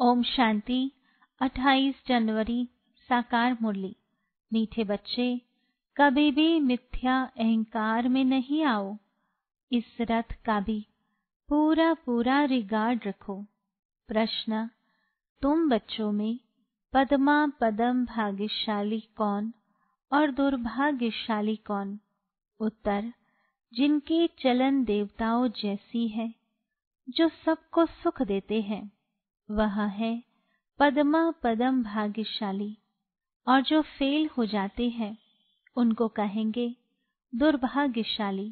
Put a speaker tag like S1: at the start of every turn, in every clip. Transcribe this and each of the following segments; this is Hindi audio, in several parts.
S1: ओम शांति 28 जनवरी साकार मुरली मीठे बच्चे कभी भी मिथ्या अहंकार में नहीं आओ इस रथ का भी पूरा पूरा रिगार्ड रखो प्रश्न तुम बच्चों में पदमा पदम भाग्यशाली कौन और दुर्भाग्यशाली कौन उत्तर जिनकी चलन देवताओं जैसी है जो सबको सुख देते हैं वह है पदमा पदम भाग्यशाली और जो फेल हो जाते हैं उनको कहेंगे दुर्भाग्यशाली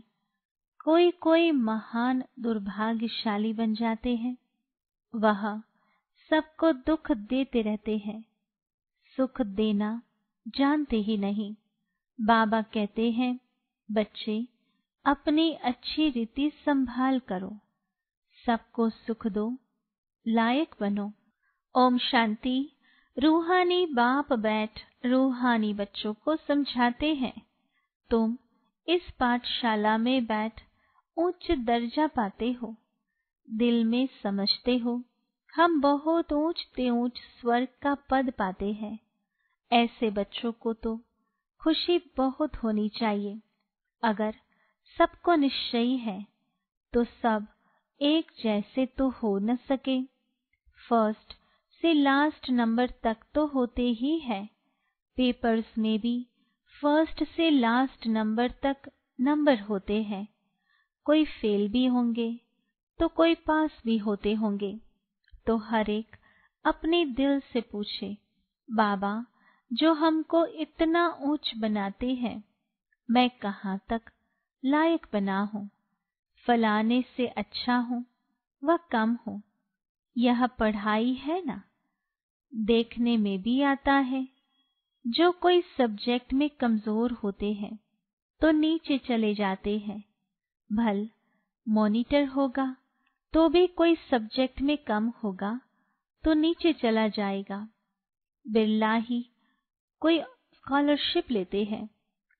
S1: कोई कोई महान दुर्भाग्यशाली बन जाते हैं वह सबको दुख देते रहते हैं सुख देना जानते ही नहीं बाबा कहते हैं बच्चे अपनी अच्छी रीति संभाल करो सबको सुख दो लायक बनो ओम शांति रूहानी बाप बैठ रूहानी बच्चों को समझाते हैं तुम इस पाठशाला में बैठ उच्च दर्जा पाते हो दिल में समझते हो हम बहुत ऊंच ते ऊंच स्वर्ग का पद पाते हैं ऐसे बच्चों को तो खुशी बहुत होनी चाहिए अगर सबको निश्चयी है तो सब एक जैसे तो हो न सके फर्स्ट से लास्ट नंबर तक तो होते ही हैं पेपर्स में भी फर्स्ट से लास्ट नंबर तक नंबर होते हैं कोई फेल भी होंगे तो कोई पास भी होते होंगे तो हर एक अपने दिल से पूछे बाबा जो हमको इतना ऊंच बनाते हैं मैं कहाँ तक लायक बना हूं फलाने से अच्छा हूं व कम हूं यह पढ़ाई है ना देखने में भी आता है जो कोई सब्जेक्ट में कमजोर होते हैं तो नीचे चले जाते हैं भल मॉनिटर होगा तो भी कोई सब्जेक्ट में कम होगा तो नीचे चला जाएगा बिरला ही कोई स्कॉलरशिप लेते हैं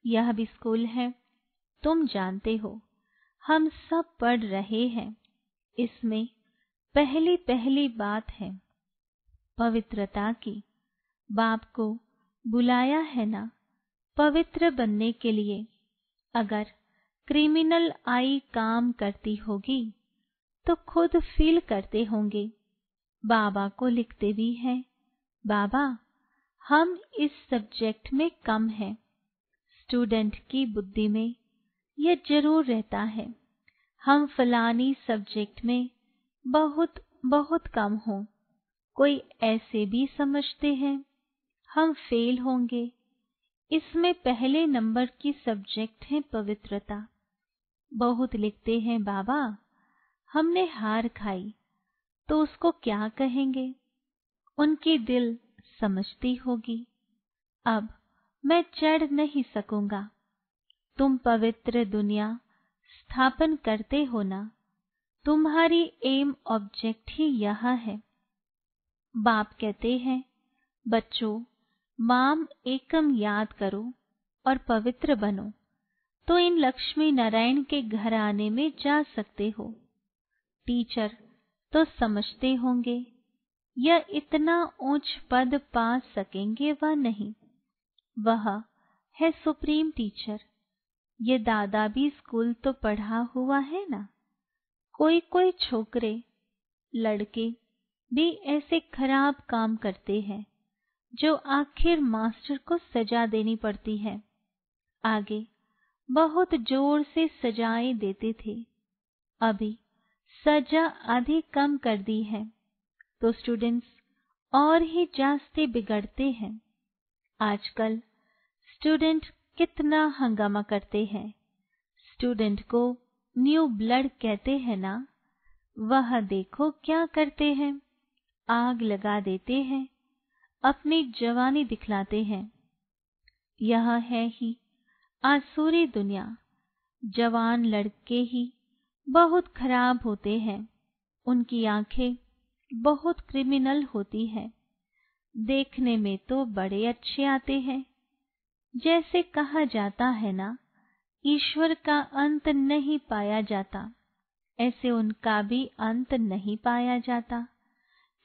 S1: यह भी स्कूल है तुम जानते हो हम सब पढ़ रहे हैं इसमें पहली पहली बात है पवित्रता की बाप को बुलाया है ना पवित्र बनने के लिए अगर क्रिमिनल आई काम करती होगी तो खुद फील करते होंगे बाबा को लिखते भी हैं बाबा हम इस सब्जेक्ट में कम हैं स्टूडेंट की बुद्धि में यह जरूर रहता है हम फलानी सब्जेक्ट में बहुत बहुत कम हो कोई ऐसे भी समझते हैं हम फेल होंगे इसमें पहले नंबर की सब्जेक्ट है पवित्रता बहुत लिखते हैं बाबा हमने हार खाई तो उसको क्या कहेंगे उनकी दिल समझती होगी अब मैं चढ़ नहीं सकूंगा तुम पवित्र दुनिया स्थापन करते हो ना तुम्हारी एम ऑब्जेक्ट ही यह है बाप कहते हैं बच्चों माम एकम याद करो और पवित्र बनो तो इन लक्ष्मी नारायण के घर आने में जा सकते हो टीचर तो समझते होंगे यह इतना ऊंच पद पा सकेंगे वह नहीं वह है सुप्रीम टीचर ये दादा भी स्कूल तो पढ़ा हुआ है ना कोई कोई छोकरे लड़के भी ऐसे खराब काम करते हैं जो आखिर मास्टर को सजा देनी पड़ती है आगे बहुत जोर से सजाएं देते थे अभी सजा आधी कम कर दी है तो स्टूडेंट्स और ही जास्ते बिगड़ते हैं आजकल स्टूडेंट कितना हंगामा करते हैं स्टूडेंट को न्यू ब्लड कहते हैं ना वह देखो क्या करते हैं आग लगा देते हैं अपनी जवानी दिखलाते हैं यह है ही आसूरी दुनिया जवान लड़के ही बहुत खराब होते हैं उनकी आंखें बहुत क्रिमिनल होती है देखने में तो बड़े अच्छे आते हैं जैसे कहा जाता है ना ईश्वर का अंत नहीं पाया जाता ऐसे उनका भी अंत नहीं पाया जाता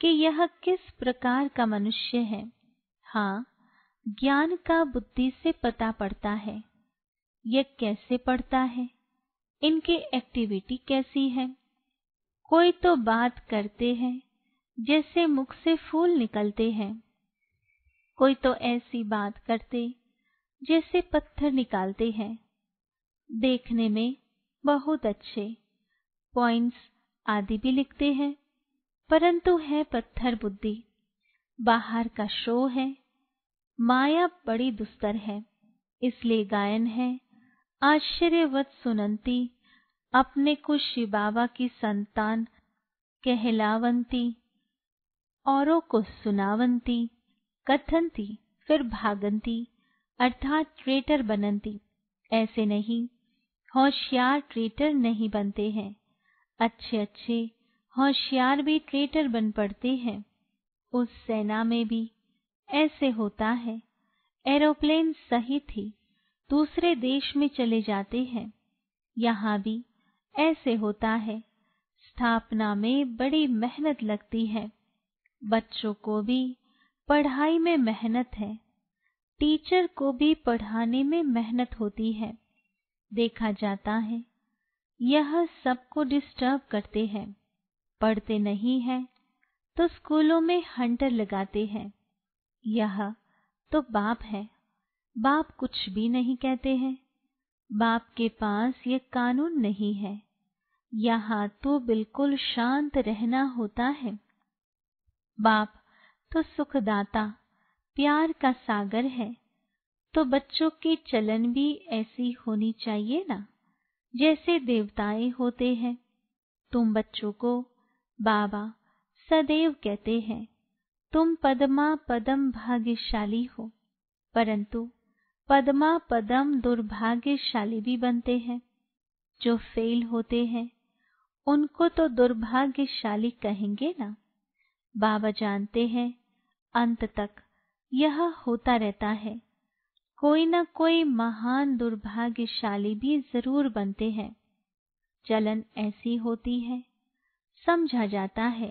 S1: कि यह किस प्रकार का मनुष्य है हाँ ज्ञान का बुद्धि से पता पड़ता है यह कैसे पड़ता है इनके एक्टिविटी कैसी है कोई तो बात करते हैं जैसे मुख से फूल निकलते हैं कोई तो ऐसी बात करते जैसे पत्थर निकालते हैं देखने में बहुत अच्छे पॉइंट्स आदि भी लिखते हैं परंतु है पत्थर बुद्धि बाहर का शो है माया बड़ी दुस्तर है इसलिए गायन है आश्चर्यवत सुनंती अपने को शिव बाबा की संतान कहलावंती औरों को सुनावंती कथंती फिर भागंती अर्थात ट्रेटर बनंती ऐसे नहीं होशियार ट्रेटर नहीं बनते हैं अच्छे अच्छे होशियार भी ट्रेटर बन पड़ते हैं उस सेना में भी ऐसे होता है एरोप्लेन सही थी दूसरे देश में चले जाते हैं यहाँ भी ऐसे होता है स्थापना में बड़ी मेहनत लगती है बच्चों को भी पढ़ाई में मेहनत है टीचर को भी पढ़ाने में मेहनत होती है देखा जाता है यह सबको डिस्टर्ब करते हैं पढ़ते नहीं हैं तो स्कूलों में हंटर लगाते हैं यह तो बाप है बाप कुछ भी नहीं कहते हैं बाप के पास ये कानून नहीं है यहां तो बिल्कुल शांत रहना होता है बाप तो सुखदाता प्यार का सागर है तो बच्चों की चलन भी ऐसी होनी चाहिए ना जैसे देवताएं होते हैं तुम बच्चों को बाबा सदैव कहते हैं तुम पदमा पदम भाग्यशाली हो परंतु पदमा पदम दुर्भाग्यशाली भी बनते हैं जो फेल होते हैं उनको तो दुर्भाग्यशाली कहेंगे ना बाबा जानते हैं अंत तक यह होता रहता है कोई ना कोई महान दुर्भाग्यशाली भी जरूर बनते हैं चलन ऐसी होती है समझा जाता है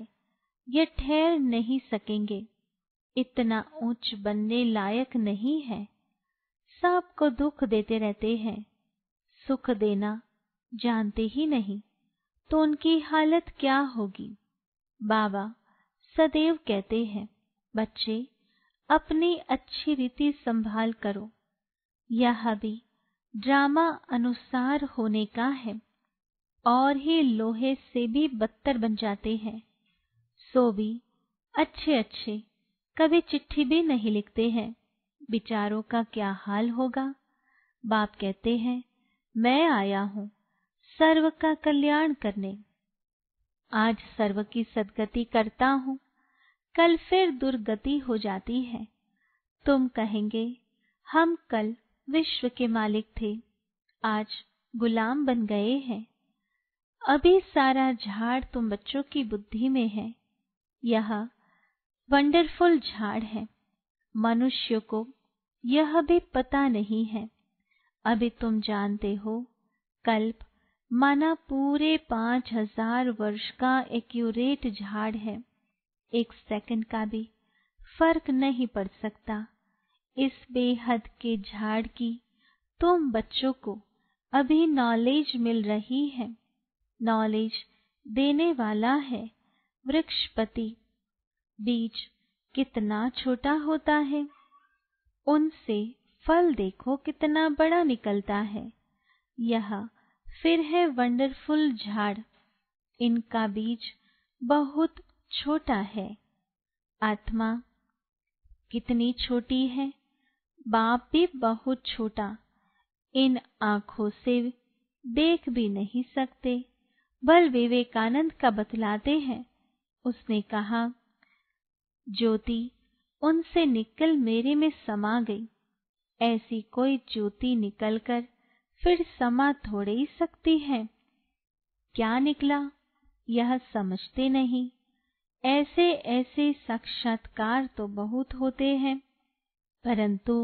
S1: ये ठहर नहीं सकेंगे इतना ऊंच बनने लायक नहीं है सबको दुख देते रहते हैं सुख देना जानते ही नहीं तो उनकी हालत क्या होगी बाबा सदैव कहते हैं बच्चे अपनी अच्छी रीति संभाल करो यह भी ड्रामा अनुसार होने का है और ही लोहे से भी बदतर बन जाते हैं सो भी अच्छे अच्छे कभी चिट्ठी भी नहीं लिखते हैं बिचारों का क्या हाल होगा बाप कहते हैं मैं आया हूं सर्व का कल्याण करने आज सर्व की सदगति करता हूं कल फिर दुर्गति हो जाती है तुम कहेंगे हम कल विश्व के मालिक थे आज गुलाम बन गए हैं अभी सारा झाड़ तुम बच्चों की बुद्धि में है यह वंडरफुल झाड़ है मनुष्य को यह भी पता नहीं है अभी तुम जानते हो कल्प माना पूरे पांच हजार वर्ष का एक्यूरेट झाड़ है एक सेकंड का भी फर्क नहीं पड़ सकता इस बेहद के झाड़ की तुम बच्चों को अभी नॉलेज मिल रही है नॉलेज देने वाला है वृक्षपति बीज कितना छोटा होता है उनसे फल देखो कितना बड़ा निकलता है यह फिर है वंडरफुल झाड़ इनका बीज बहुत छोटा है आत्मा कितनी छोटी है बाप भी बहुत छोटा इन आंखों से देख भी नहीं सकते बल विवेकानंद का बतलाते हैं उसने कहा ज्योति उनसे निकल मेरे में समा गई ऐसी कोई ज्योति निकलकर फिर समा थोड़े ही सकती है क्या निकला यह समझते नहीं ऐसे ऐसे साक्षात्कार तो बहुत होते हैं परंतु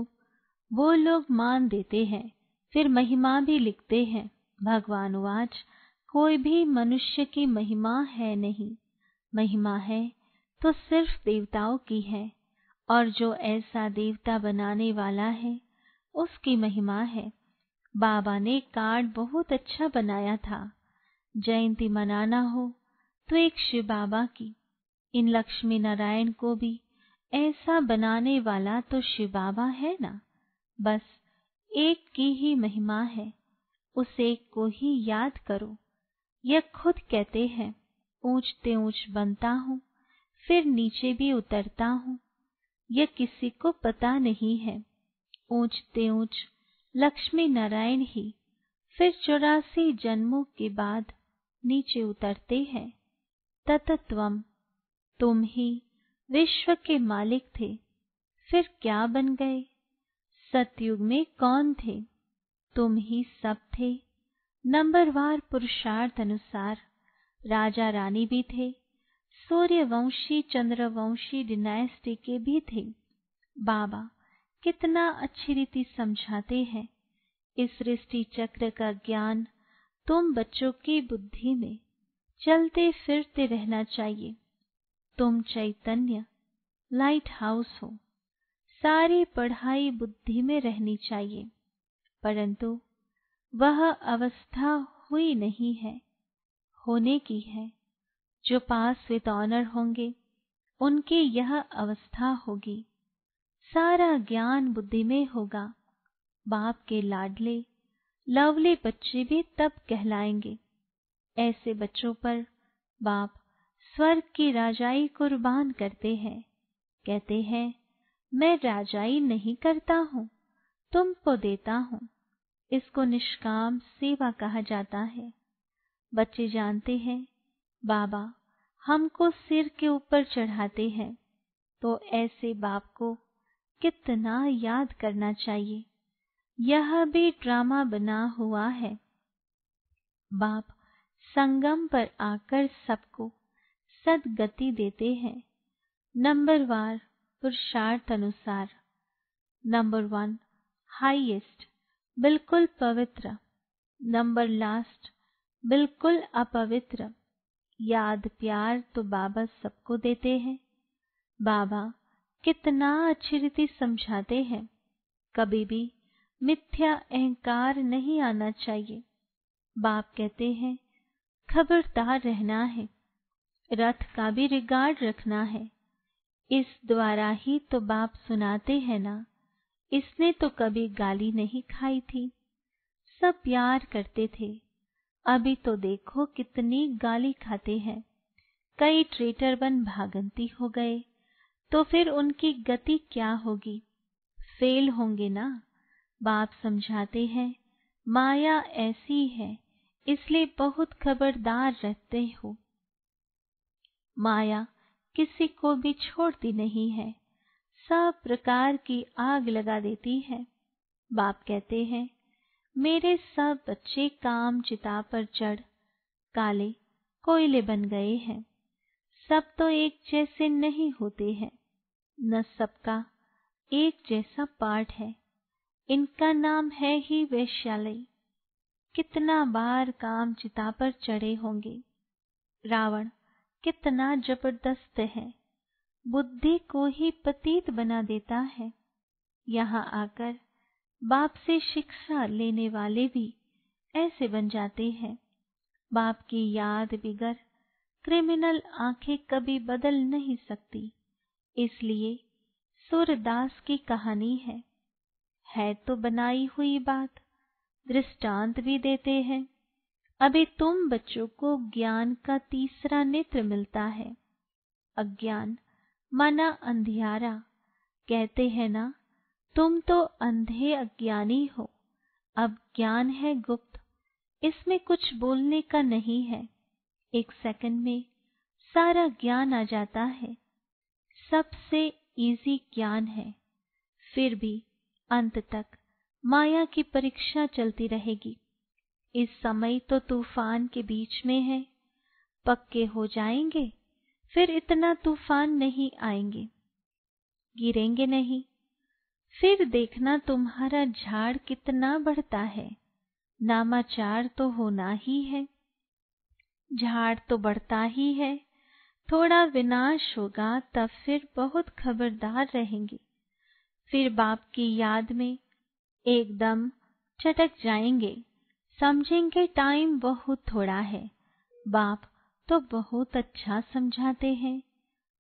S1: वो लोग मान देते हैं फिर महिमा भी लिखते हैं भगवान वाच कोई भी मनुष्य की महिमा है नहीं महिमा है तो सिर्फ देवताओं की है और जो ऐसा देवता बनाने वाला है उसकी महिमा है बाबा ने कार्ड बहुत अच्छा बनाया था जयंती मनाना हो तो एक शिव बाबा की इन लक्ष्मी नारायण को भी ऐसा बनाने वाला तो शिव बाबा है ना बस एक की ही महिमा है उस एक को ही याद करो यह खुद कहते हैं ऊंचते ऊंच बनता हूँ फिर नीचे भी उतरता हूँ यह किसी को पता नहीं है ऊंचते ऊंच लक्ष्मी नारायण ही फिर चौरासी जन्मों के बाद नीचे उतरते हैं तत्त्वम तुम ही विश्व के मालिक थे फिर क्या बन गए सतयुग में कौन थे तुम ही सब थे नंबरवार पुरुषार्थ अनुसार राजा रानी भी थे सूर्यवंशी चंद्रवंशी डिनाइस्टी के भी थे बाबा कितना अच्छी रीति समझाते हैं इस सृष्टि चक्र का ज्ञान तुम बच्चों की बुद्धि में चलते फिरते रहना चाहिए तुम चैतन्य लाइट हाउस हो सारी पढ़ाई बुद्धि में रहनी चाहिए परंतु वह अवस्था हुई नहीं है होने की है जो पास विद ऑनर होंगे उनकी यह अवस्था होगी सारा ज्ञान बुद्धि में होगा बाप के लाडले लवली बच्चे भी तब कहलाएंगे ऐसे बच्चों पर बाप स्वर्ग की राजाई कुर्बान करते हैं कहते हैं मैं राजाई नहीं करता हूं तुमको देता हूं इसको निष्काम सेवा कहा जाता है बच्चे जानते हैं बाबा हमको सिर के ऊपर चढ़ाते हैं तो ऐसे बाप को कितना याद करना चाहिए यह भी ड्रामा बना हुआ है बाप संगम पर आकर सबको सदगति देते हैं वार पुरुषार्थ अनुसार नंबर वन हाईएस्ट बिल्कुल पवित्र नंबर लास्ट बिल्कुल अपवित्र याद प्यार तो बाबा सबको देते हैं बाबा कितना अच्छी रीति समझाते हैं कभी भी मिथ्या अहंकार नहीं आना चाहिए बाप कहते हैं खबरदार रहना है रथ का भी रिगार्ड रखना है इस द्वारा ही तो बाप सुनाते हैं ना इसने तो कभी गाली नहीं खाई थी सब प्यार करते थे अभी तो देखो कितनी गाली खाते हैं कई ट्रेटर बन भागंती हो गए तो फिर उनकी गति क्या होगी फेल होंगे ना बाप समझाते हैं माया ऐसी है इसलिए बहुत खबरदार रहते हो माया किसी को भी छोड़ती नहीं है सब प्रकार की आग लगा देती है बाप कहते हैं मेरे सब बच्चे काम चिता पर चढ़ काले कोयले बन गए हैं सब तो एक जैसे नहीं होते हैं न सबका एक जैसा पाठ है इनका नाम है ही वैश्यालय कितना बार काम चिता पर चढ़े होंगे रावण कितना जबरदस्त है बुद्धि को ही पतित बना देता है यहाँ आकर बाप से शिक्षा लेने वाले भी ऐसे बन जाते हैं बाप की याद बिगर क्रिमिनल आंखें कभी बदल नहीं सकती इसलिए सूरदास की कहानी है है तो बनाई हुई बात दृष्टांत भी देते हैं अभी तुम बच्चों को ज्ञान का तीसरा नेत्र मिलता है अज्ञान माना अंधियारा कहते हैं ना तुम तो अंधे अज्ञानी हो अब ज्ञान है गुप्त इसमें कुछ बोलने का नहीं है एक सेकंड में सारा ज्ञान आ जाता है सबसे इजी ज्ञान है फिर भी अंत तक माया की परीक्षा चलती रहेगी इस समय तो तूफान के बीच में है पक्के हो जाएंगे फिर इतना तूफान नहीं आएंगे गिरेंगे नहीं फिर देखना तुम्हारा झाड़ कितना बढ़ता है नामाचार तो होना ही है झाड़ तो बढ़ता ही है थोड़ा विनाश होगा तब फिर बहुत खबरदार रहेंगे फिर बाप की याद में एकदम चटक जाएंगे समझेंगे टाइम बहुत थोड़ा है बाप तो बहुत अच्छा समझाते हैं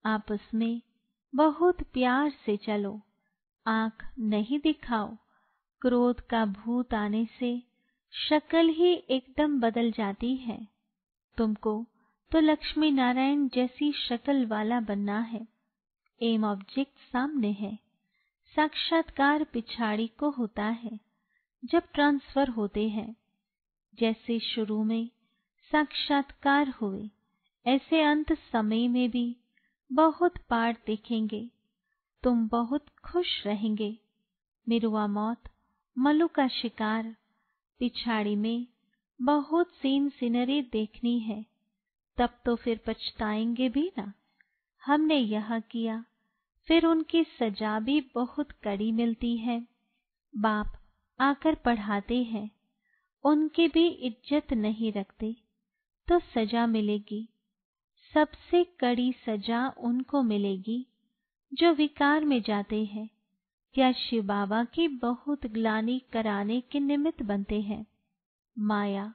S1: आपस में बहुत प्यार से चलो आंख नहीं दिखाओ क्रोध का भूत आने से शक्ल ही एकदम बदल जाती है तुमको तो लक्ष्मी नारायण जैसी शक्ल वाला बनना है एम ऑब्जेक्ट सामने है साक्षात्कार पिछाड़ी को होता है जब ट्रांसफर होते हैं जैसे शुरू में साक्षात्कार हुए ऐसे अंत समय में भी बहुत पार देखेंगे तुम बहुत खुश रहेंगे मिरुआ मौत मलु का शिकार पिछाड़ी में बहुत सीन सीनरी देखनी है तब तो फिर पछताएंगे भी ना हमने यह किया फिर उनकी सजा भी बहुत कड़ी मिलती है बाप आकर पढ़ाते हैं उनकी भी इज्जत नहीं रखते तो सजा मिलेगी सबसे कड़ी सजा उनको मिलेगी जो विकार में जाते हैं या शिव बाबा की बहुत ग्लानी कराने के निमित्त बनते हैं माया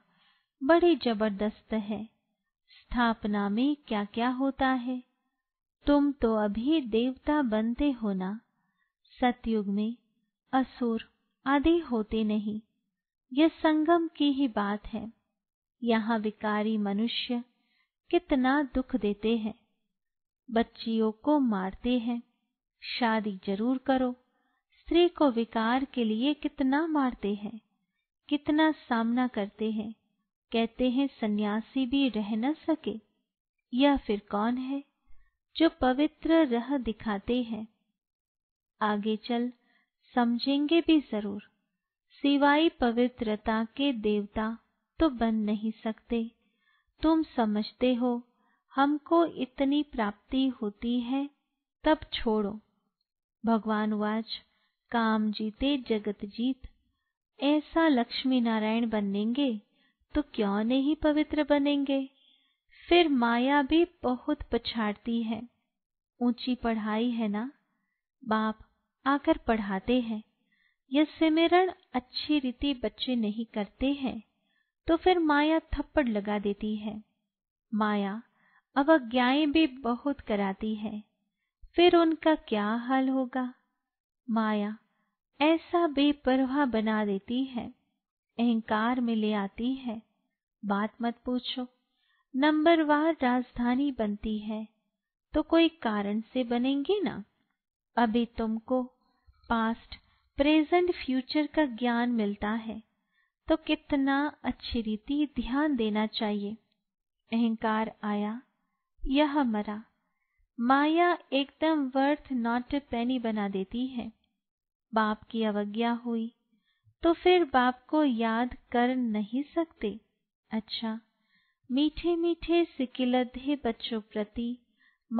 S1: बड़ी जबरदस्त है स्थापना में क्या क्या होता है तुम तो अभी देवता बनते हो ना सतयुग में असुर आदि होते नहीं यह संगम की ही बात है यहाँ विकारी मनुष्य कितना दुख देते हैं बच्चियों को मारते हैं शादी जरूर करो स्त्री को विकार के लिए कितना मारते हैं कितना सामना करते हैं कहते हैं सन्यासी भी रह न सके या फिर कौन है जो पवित्र रह दिखाते हैं आगे चल समझेंगे भी जरूर सिवाय पवित्रता के देवता तो बन नहीं सकते तुम समझते हो हमको इतनी प्राप्ति होती है तब छोड़ो भगवान वाच काम जीते जगत जीत ऐसा लक्ष्मी नारायण बनेंगे तो क्यों नहीं पवित्र बनेंगे फिर माया भी बहुत पछाड़ती है ऊंची पढ़ाई है ना बाप आकर पढ़ाते हैं यह सिमरण अच्छी रीति बच्चे नहीं करते हैं तो फिर माया थप्पड़ लगा देती है माया अवज्ञाएं भी बहुत कराती है फिर उनका क्या हाल होगा माया ऐसा बेपरवाह बना देती है अहंकार में ले आती है बात मत पूछो नंबरवार राजधानी बनती है तो कोई कारण से बनेंगी ना अभी तुमको पास्ट प्रेजेंट फ्यूचर का ज्ञान मिलता है तो कितना अच्छी रीति ध्यान देना चाहिए अहंकार आया यह मरा माया एकदम वर्थ नॉट पैनी बना देती है बाप की अवज्ञा हुई तो फिर बाप को याद कर नहीं सकते अच्छा मीठे मीठे सिकिलधे बच्चों प्रति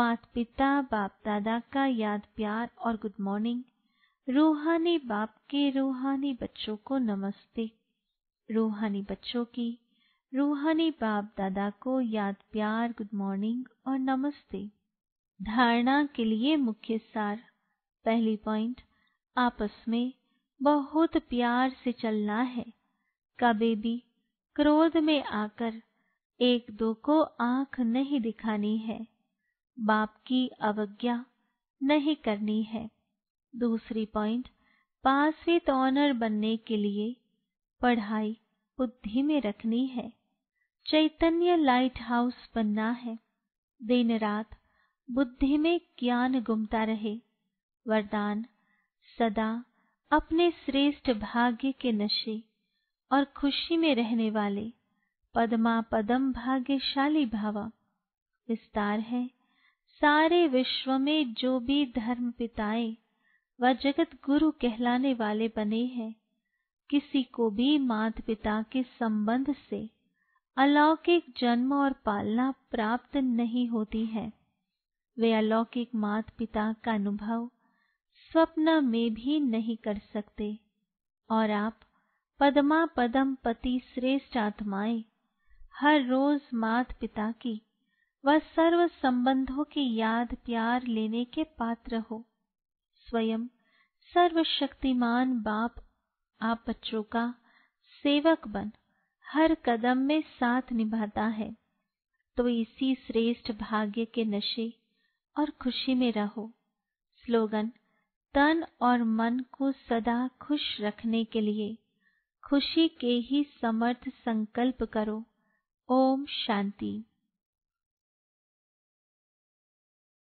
S1: मात पिता बाप दादा का याद प्यार और गुड मॉर्निंग रूहानी बाप के रूहानी बच्चों को नमस्ते रूहानी बच्चों की रूहानी बाप दादा को याद प्यार गुड मॉर्निंग और नमस्ते धारणा के लिए मुख्य सार पहली पॉइंट आपस में बहुत प्यार से चलना है कभी भी क्रोध में आकर एक दो को आंख नहीं दिखानी है बाप की अवज्ञा नहीं करनी है दूसरी पॉइंट पासविद ऑनर बनने के लिए पढ़ाई बुद्धि में रखनी है चैतन्य लाइट हाउस बनना है दिन रात बुद्धि में ज्ञान गुमता रहे वरदान सदा अपने श्रेष्ठ भाग्य के नशे और खुशी में रहने वाले पदमा पदम भाग्यशाली भावा विस्तार है सारे विश्व में जो भी धर्म पिताएं वह जगत गुरु कहलाने वाले बने हैं किसी को भी मात पिता के संबंध से अलौकिक जन्म और पालना प्राप्त नहीं होती है वे अलौकिक मात पिता का अनुभव स्वप्न में भी नहीं कर सकते और आप पदमा पदम पति श्रेष्ठ आत्माएं हर रोज मात पिता की व सर्व संबंधों की याद प्यार लेने के पात्र हो स्वयं सर्वशक्तिमान बाप आप बच्चों का सेवक बन हर कदम में साथ निभाता है तो इसी श्रेष्ठ भाग्य के नशे और खुशी में रहो स्लोगन तन और मन को सदा खुश रखने के लिए खुशी के ही समर्थ संकल्प करो ओम शांति